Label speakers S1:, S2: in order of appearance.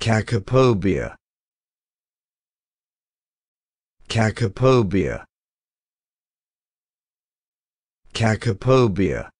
S1: Cacophobia.
S2: Cacophobia. Cacophobia.